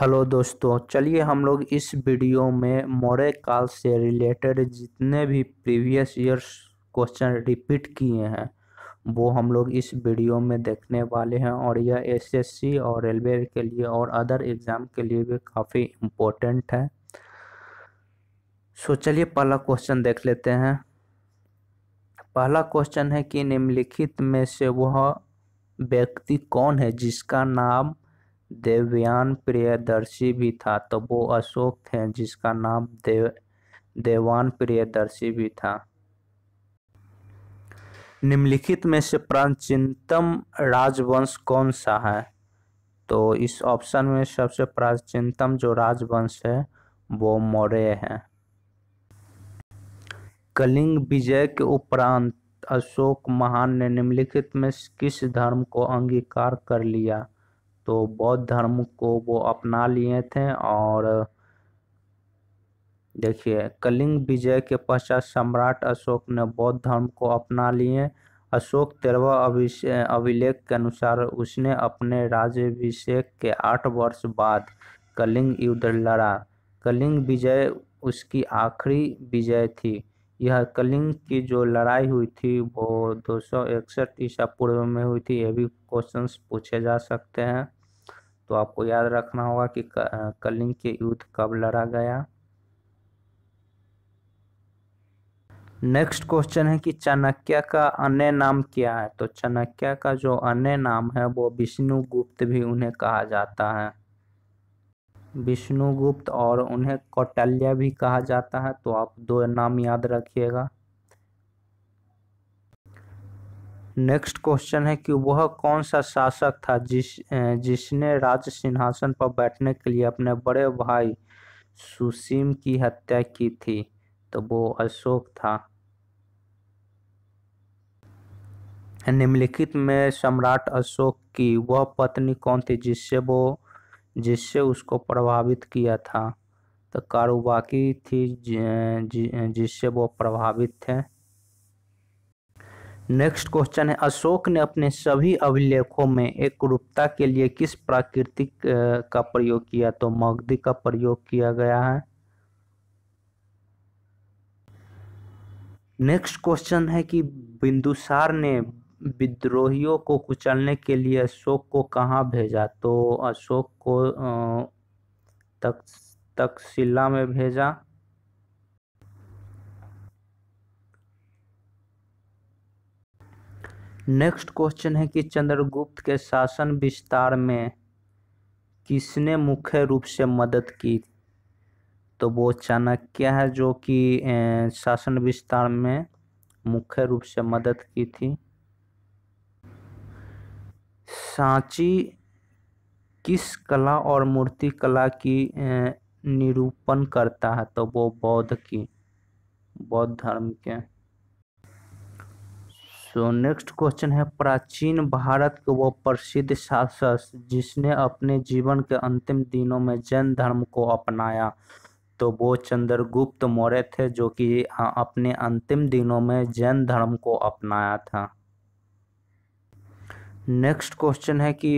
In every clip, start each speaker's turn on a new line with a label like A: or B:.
A: hello दोस्तों चलिए हम लोग इस वीडियो में मोरे काल से रिलेटेड जितने भी प्रीवियस ईयर्स क्वेश्चन रिपीट किए हैं वो हम लोग इस वीडियो में देखने वाले हैं और यह एसएससी और रेलवे के लिए और अदर एग्ज़ाम के लिए भी काफ़ी इम्पोर्टेंट है सो चलिए पहला क्वेश्चन देख लेते हैं पहला क्वेश्चन है कि निम्नलिखित में से वह व्यक्ति कौन है जिसका नाम देवयान प्रियदर्शी भी था तो वो अशोक थे जिसका नाम देव देवान प्रियदर्शी भी था निम्नलिखित में से प्राचीनतम राजवंश कौन सा है तो इस ऑप्शन में सबसे प्राचीनतम जो राजवंश है वो मौर्य है कलिंग विजय के उपरांत अशोक महान ने निम्नलिखित में किस धर्म को अंगीकार कर लिया तो बौद्ध धर्म को वो अपना लिए थे और देखिए कलिंग विजय के पश्चात सम्राट अशोक ने बौद्ध धर्म को अपना लिए अशोक तेरवा अभिलेख के अनुसार उसने अपने राज्यभिषेक के आठ वर्ष बाद कलिंग युद्ध लड़ा कलिंग विजय उसकी आखिरी विजय थी यह कलिंग की जो लड़ाई हुई थी वो दो सौ इकसठ ईसा पूर्व में हुई थी ये भी क्वेश्चंस पूछे जा सकते हैं तो आपको याद रखना होगा कि कलिंग के युद्ध कब लड़ा गया नेक्स्ट क्वेश्चन है कि चाणक्य का अन्य नाम क्या है तो चाणक्य का जो अन्य नाम है वो विष्णुगुप्त भी उन्हें कहा जाता है विष्णुगुप्त और उन्हें कौटल्य भी कहा जाता है तो आप दो नाम याद रखिएगा नेक्स्ट क्वेश्चन है कि वह कौन सा शासक था जिस जिसने राज सिंहासन पर बैठने के लिए अपने बड़े भाई सुसीम की हत्या की थी तो वो अशोक था निम्नलिखित में सम्राट अशोक की वह पत्नी कौन थी जिससे वो जिससे उसको प्रभावित किया था तो कारुबाकी थी जिससे वो प्रभावित थे नेक्स्ट क्वेश्चन है अशोक ने अपने सभी अभिलेखों में एक रूपता के लिए किस प्राकृतिक का प्रयोग किया तो मगधी का प्रयोग किया गया है नेक्स्ट क्वेश्चन है कि बिंदुसार ने विद्रोहियों को कुचलने के लिए अशोक को कहाँ भेजा तो अशोक को तक तकशिला में भेजा नेक्स्ट क्वेश्चन है कि चंद्रगुप्त के शासन विस्तार में किसने मुख्य रूप से मदद की तो वो चाणक्य है जो कि शासन विस्तार में मुख्य रूप से मदद की थी सांची किस कला और मूर्ति कला की निरूपण करता है तो वो बौद्ध की बौद्ध धर्म के सो नेक्स्ट क्वेश्चन है प्राचीन भारत के वो प्रसिद्ध शासक जिसने अपने जीवन के अंतिम दिनों में जैन धर्म को अपनाया तो वो चंद्रगुप्त मौर्य थे जो कि हाँ, अपने अंतिम दिनों में जैन धर्म को अपनाया था नेक्स्ट क्वेश्चन है कि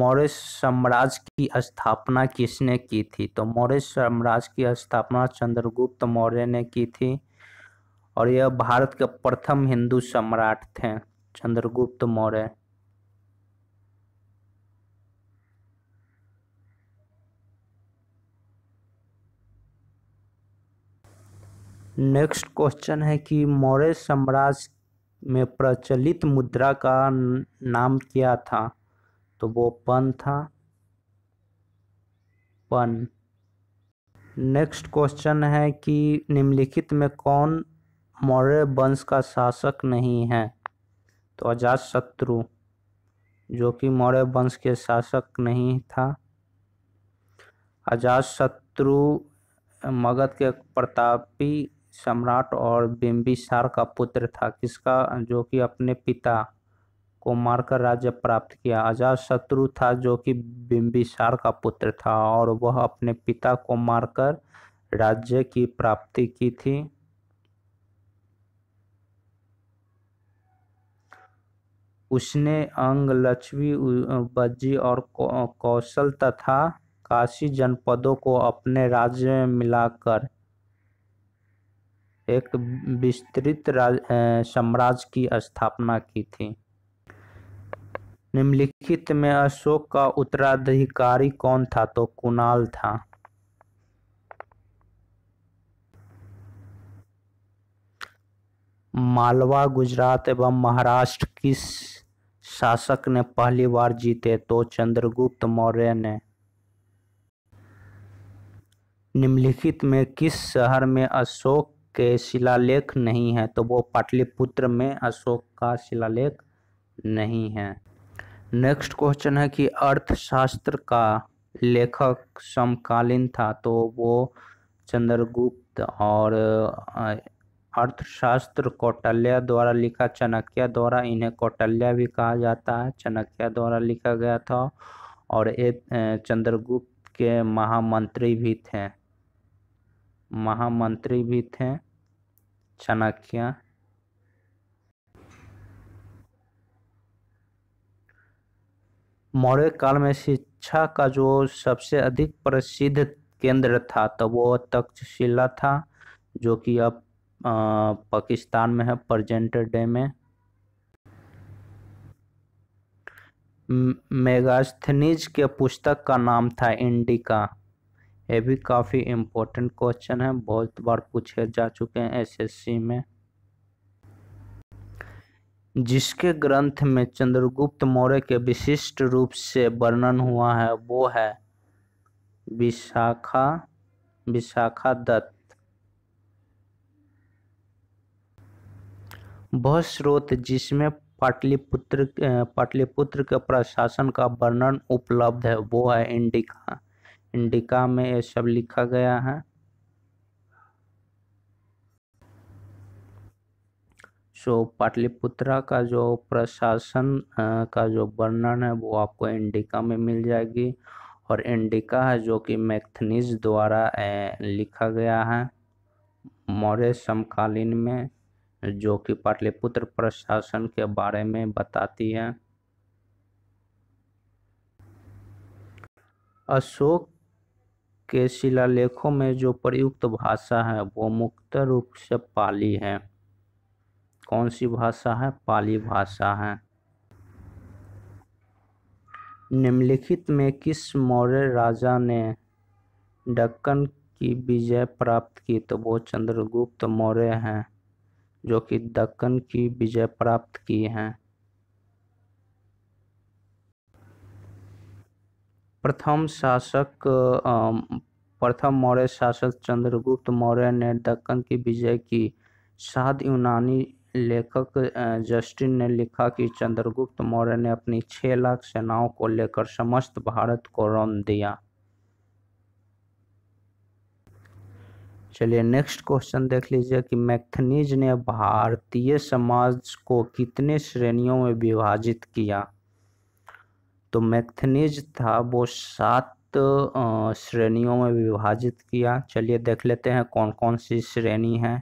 A: मौर्य साम्राज्य की स्थापना किसने की थी तो मौर्य साम्राज्य की स्थापना चंद्रगुप्त मौर्य ने की थी और यह भारत के प्रथम हिंदू सम्राट थे चंद्रगुप्त मौर्य नेक्स्ट क्वेश्चन है कि मौर्य साम्राज्य में प्रचलित मुद्रा का नाम क्या था तो वो पन था पन नेक्स्ट क्वेश्चन है कि निम्नलिखित में कौन मौर्य वंश का शासक नहीं है तो शत्रु जो कि मौर्य वंश के शासक नहीं था शत्रु मगध के प्रतापी सम्राट और बिम्बिसार का पुत्र था किसका जो कि अपने पिता को मारकर राज्य प्राप्त किया शत्रु था जो कि बिम्बिसार का पुत्र था और वह अपने पिता को मारकर राज्य की प्राप्ति की थी उसने अंग लक्ष्मी बज्जी और कौशल तथा काशी जनपदों को अपने राज्य में मिलाकर एक विस्तृत साम्राज्य की स्थापना की थी निम्नलिखित में अशोक का उत्तराधिकारी कौन था तो कुणाल था मालवा गुजरात एवं महाराष्ट्र किस शासक ने पहली बार जीते तो चंद्रगुप्त मौर्य ने निम्नलिखित में किस शहर में अशोक के शिलालेख नहीं है तो वो पाटलिपुत्र में अशोक का शिलालेख नहीं है नेक्स्ट क्वेश्चन है कि अर्थशास्त्र का लेखक समकालीन था तो वो चंद्रगुप्त और अर्थशास्त्र कौटल्य द्वारा लिखा चाणक्य द्वारा इन्हें कौटल्य भी कहा जाता है चाणक्य द्वारा लिखा गया था और ये चंद्रगुप्त के महामंत्री भी थे महामंत्री भी थे चाणक्य मौर्य काल में शिक्षा का जो सबसे अधिक प्रसिद्ध केंद्र था तो वो तक्षशिला था जो कि अब पाकिस्तान में है प्रजेंट डे में मेगास्थनीज के पुस्तक का नाम था इंडिका ये भी काफ़ी इम्पोर्टेंट क्वेश्चन है बहुत बार पूछे जा चुके हैं एसएससी में जिसके ग्रंथ में चंद्रगुप्त मौर्य के विशिष्ट रूप से वर्णन हुआ है वो है विशाखा विशाखा दत्त वह स्रोत जिसमें पाटलिपुत्र पाटलिपुत्र के प्रशासन का वर्णन उपलब्ध है वो है इंडिका इंडिका में ये सब लिखा गया है सो so, पाटलिपुत्रा का जो प्रशासन का जो वर्णन है वो आपको इंडिका में मिल जाएगी और इंडिका है जो कि मैथनीज द्वारा लिखा गया है मौर्य समकालीन में जो कि पाटलिपुत्र प्रशासन के बारे में बताती है अशोक के शिलालेखों में जो प्रयुक्त भाषा है वो मुख्य रूप से पाली है कौन सी भाषा है पाली भाषा है निम्नलिखित में किस मौर्य राजा ने डक्कन की विजय प्राप्त की तो वो चंद्रगुप्त मौर्य हैं जो कि दक्कन की विजय प्राप्त की हैं प्रथम शासक प्रथम मौर्य शासक चंद्रगुप्त मौर्य ने दक्कन की विजय की शाद यूनानी लेखक जस्टिन ने लिखा कि चंद्रगुप्त मौर्य ने अपनी छः लाख सेनाओं को लेकर समस्त भारत को रौन दिया चलिए नेक्स्ट क्वेश्चन देख लीजिए कि मैथनीज ने भारतीय समाज को कितने श्रेणियों में विभाजित किया तो मैथनीज था वो सात श्रेणियों में विभाजित किया चलिए देख लेते हैं कौन कौन सी श्रेणी है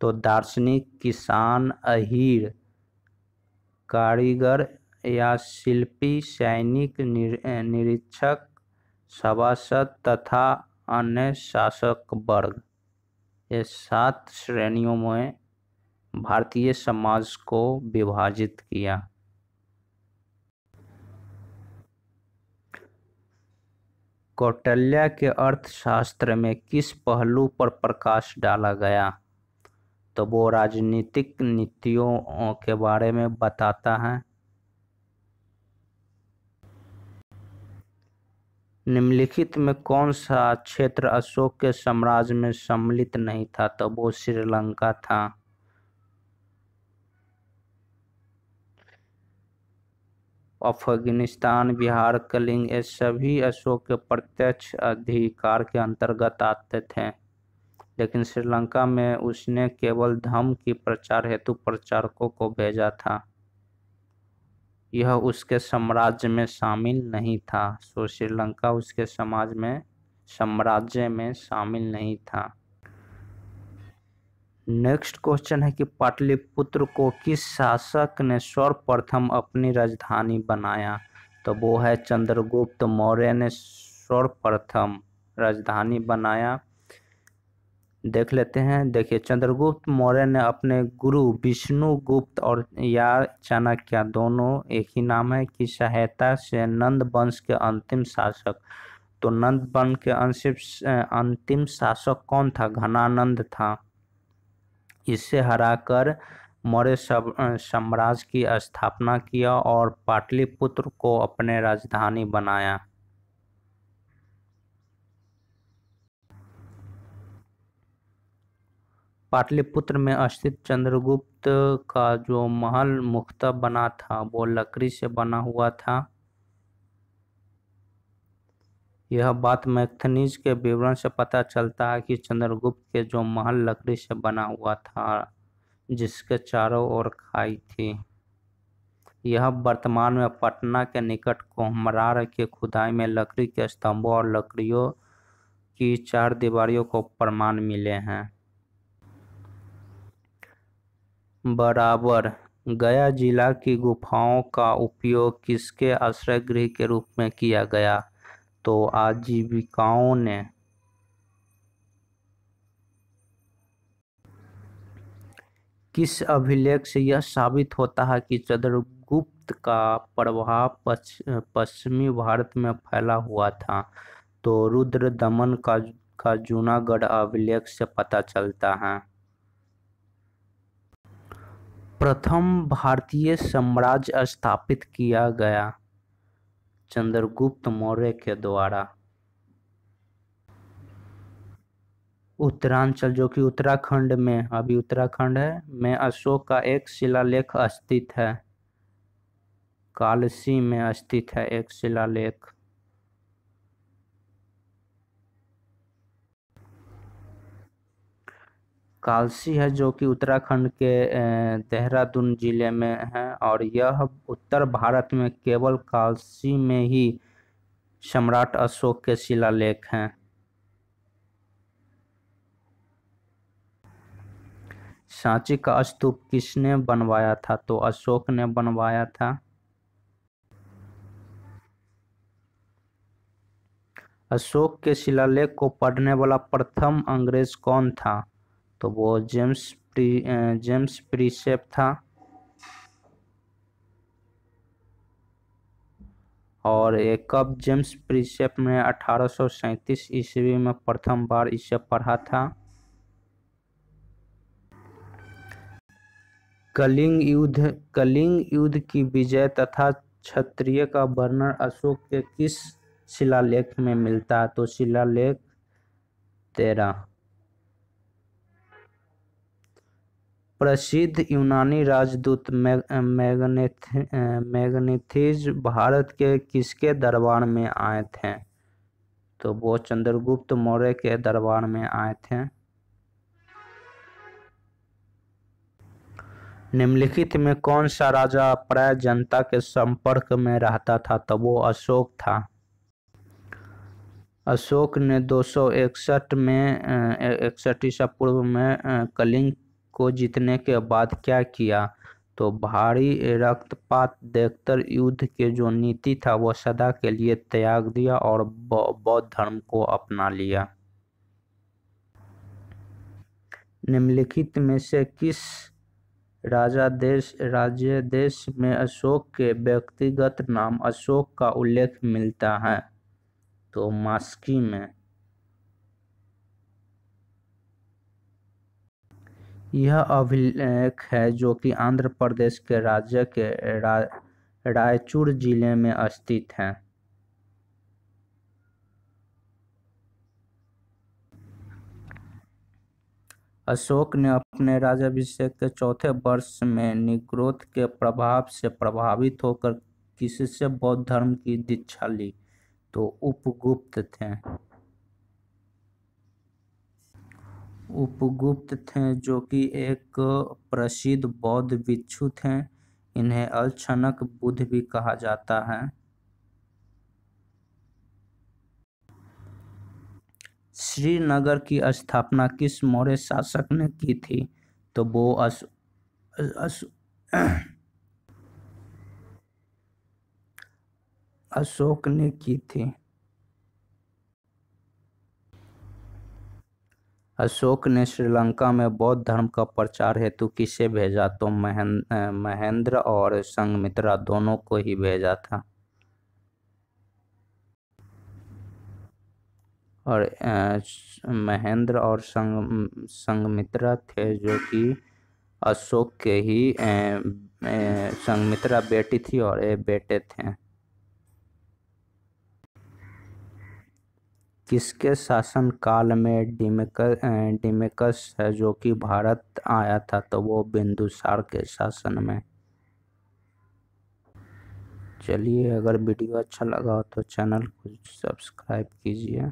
A: तो दार्शनिक किसान अहीर कारीगर या शिल्पी सैनिक निरीक्षक सभासद तथा अन्य शासक वर्ग ये सात श्रेणियों में भारतीय समाज को विभाजित किया कौटल्या के अर्थशास्त्र में किस पहलू पर प्रकाश डाला गया तो वो राजनीतिक नीतियों के बारे में बताता है निम्नलिखित में कौन सा क्षेत्र अशोक के साम्राज्य में सम्मिलित नहीं था तो वो श्रीलंका था अफगानिस्तान बिहार कलिंग ये सभी अशोक के प्रत्यक्ष अधिकार के अंतर्गत आते थे लेकिन श्रीलंका में उसने केवल धम्म की प्रचार हेतु प्रचारकों को भेजा था यह उसके साम्राज्य में शामिल नहीं था सो श्रीलंका उसके समाज में साम्राज्य में शामिल नहीं था नेक्स्ट क्वेश्चन है कि पाटलिपुत्र को किस शासक ने सर्वप्रथम अपनी राजधानी बनाया तो वो है चंद्रगुप्त मौर्य ने सर्वप्रथम राजधानी बनाया देख लेते हैं देखिए चंद्रगुप्त मौर्य ने अपने गुरु विष्णुगुप्त और या चाणक्य दोनों एक ही नाम है की सहायता से नंद वंश के अंतिम शासक तो नंद वंश के अंशिप अंतिम शासक कौन था घनानंद था इससे हराकर मौर्य साम्राज्य की स्थापना किया और पाटलिपुत्र को अपने राजधानी बनाया पाटलिपुत्र में स्थित चंद्रगुप्त का जो महल मुख्तः बना था वो लकड़ी से बना हुआ था यह बात मैथनीज के विवरण से पता चलता है कि चंद्रगुप्त के जो महल लकड़ी से बना हुआ था जिसके चारों ओर खाई थी यह वर्तमान में पटना के निकट कोहमरार के खुदाई में लकड़ी के स्तंभों और लकड़ियों की चार दीवारियों को प्रमाण मिले हैं बराबर गया जिला की गुफाओं का उपयोग किसके आश्रय गृह के रूप में किया गया तो आजीविकाओं ने किस अभिलेख से यह साबित होता है कि चंद्रगुप्त का प्रभाव पश्चिमी भारत में फैला हुआ था तो रुद्र दमन का का जूनागढ़ अभिलेख से पता चलता है प्रथम भारतीय साम्राज्य स्थापित किया गया चंद्रगुप्त मौर्य के द्वारा उत्तरांचल जो कि उत्तराखंड में अभी उत्तराखंड है में अशोक का एक शिलालेख स्थित है कालसी में स्थित है एक शिलालेख कालसी है जो कि उत्तराखंड के देहरादून जिले में है और यह उत्तर भारत में केवल कालसी में ही सम्राट अशोक के शिलालेख हैं सांची का स्तूप किसने बनवाया था तो अशोक ने बनवाया था अशोक के शिलालेख को पढ़ने वाला प्रथम अंग्रेज कौन था तो वो जेम्स प्री जेम्स प्रीसेप था और एक कब जेम्स प्रीसेप ने अठारह ईस्वी में प्रथम बार इसे पढ़ा था कलिंग युद्ध कलिंग युद्ध की विजय तथा क्षत्रिय का वर्णन अशोक के किस शिलालेख में मिलता है तो शिलालेख तेरा प्रसिद्ध यूनानी राजदूत मैगनेथिज भारत के किसके दरबार में आए थे तो वो चंद्रगुप्त मौर्य के दरबार में आए थे निम्नलिखित में कौन सा राजा प्राय जनता के संपर्क में रहता था तो वो अशोक था अशोक ने दो में इकसठ ईसा पूर्व में कलिंग को जीतने के बाद क्या किया तो भारी रक्तपात देखकर युद्ध के जो नीति था वह सदा के लिए त्याग दिया और बौद्ध धर्म को अपना लिया निम्नलिखित में से किस राजा देश राज्य देश में अशोक के व्यक्तिगत नाम अशोक का उल्लेख मिलता है तो मास्की में यह अभिलेख है जो कि आंध्र प्रदेश के राज्य के रा, रायचूर जिले में स्थित है अशोक ने अपने राजाभिषेक के चौथे वर्ष में निग्रोध के प्रभाव से प्रभावित होकर किससे बौद्ध धर्म की दीक्षा ली तो उपगुप्त थे उपगुप्त थे जो कि एक प्रसिद्ध बौद्ध भिक्षु थे इन्हें अल्छनक बुद्ध भी कहा जाता है श्रीनगर की स्थापना किस मौर्य शासक ने की थी तो वो अस, अस, अशोक ने की थी अशोक ने श्रीलंका में बौद्ध धर्म का प्रचार हेतु किसे भेजा तो महेंद्र और संगमित्रा दोनों को ही भेजा था और महेंद्र और संग संगमित्रा थे जो कि अशोक के ही संगमित्रा बेटी थी और ये बेटे थे किसके शासनकाल में डिमेकस डिमेकस है जो कि भारत आया था तो वो बिंदुसार के शासन में चलिए अगर वीडियो अच्छा लगा हो तो चैनल को सब्सक्राइब कीजिए